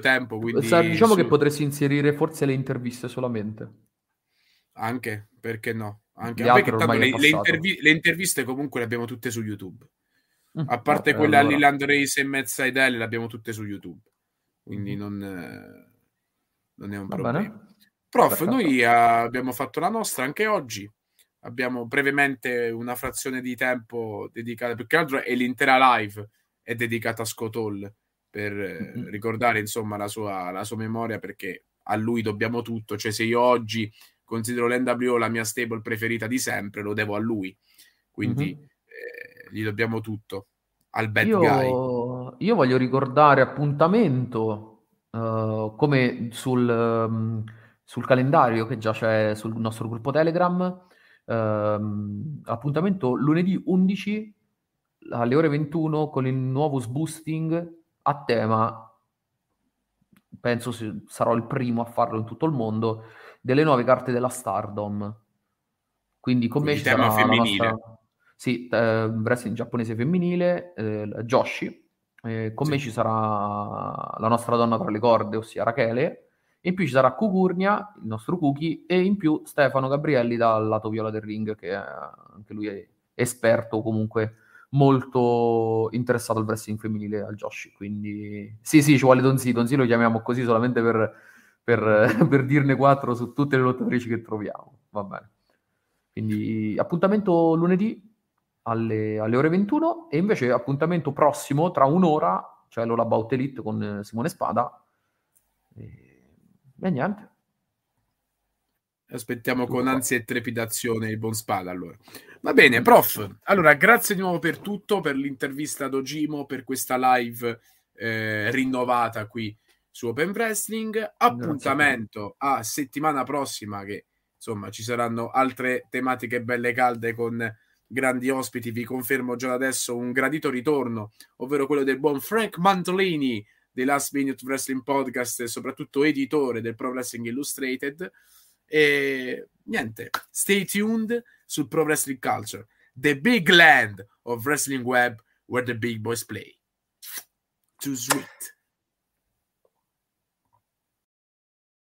tempo. Quindi diciamo su... che potresti inserire forse le interviste solamente. Anche, perché no? Anche, perché tanto le, le, intervi- le, interviste comunque le abbiamo tutte su YouTube. Mm, a parte vabbè, quella allora. Liland Race e Mezza Idel, le abbiamo tutte su YouTube. Quindi mm-hmm. non, non, è un Va problema. Bene. Prof, Perfetto. noi ah, abbiamo fatto la nostra anche oggi. Abbiamo brevemente una frazione di tempo dedicata, più che altro è l'intera live è dedicata a Scott Scotol per ricordare insomma la sua, la sua memoria perché a lui dobbiamo tutto, cioè se io oggi considero l'NWO la mia stable preferita di sempre, lo devo a lui, quindi mm-hmm. eh, gli dobbiamo tutto, al bad io, guy. Io voglio ricordare appuntamento uh, come sul, um, sul, calendario che già c'è sul nostro gruppo Telegram, uh, appuntamento lunedì 11 alle ore 21 con il nuovo sboosting a tema, penso sarò il primo a farlo in tutto il mondo, delle nuove carte della Stardom. Quindi con me il tema femminile. Nostra... Sì, eh, wrestling giapponese femminile, eh, Joshi. Eh, con sì. me ci sarà la nostra donna tra le corde, ossia Rachele. In più ci sarà Cucurnia, il nostro Cuchi, e in più Stefano Gabrielli dal lato viola del ring, che è, eh, anche lui è esperto comunque molto interessato al wrestling femminile, al Joshi. Quindi sì, sì, ci vuole Donzi. Donzi lo chiamiamo così solamente per, per, per dirne quattro su tutte le lottatrici che troviamo. Va bene. Quindi appuntamento lunedì alle, alle, ore 21 e invece appuntamento prossimo tra un'ora, cioè l'All About Elite con eh, Simone Spada. E, e niente, Aspettiamo con ansia e trepidazione il buon spada. Allora. Va bene, prof. Allora, grazie di nuovo per tutto, per l'intervista ad Ogimo, per questa live eh, rinnovata qui su Open Wrestling. Appuntamento a, settimana prossima che insomma ci saranno altre tematiche belle e calde con grandi ospiti. Vi confermo già adesso un gradito ritorno, ovvero quello del buon Frank Mantolini dei Last Minute Wrestling Podcast e soprattutto editore del Pro Wrestling Illustrated. E niente, stay tuned sul Pro Wrestling Culture, the big land of wrestling web where the big boys play. Too sweet.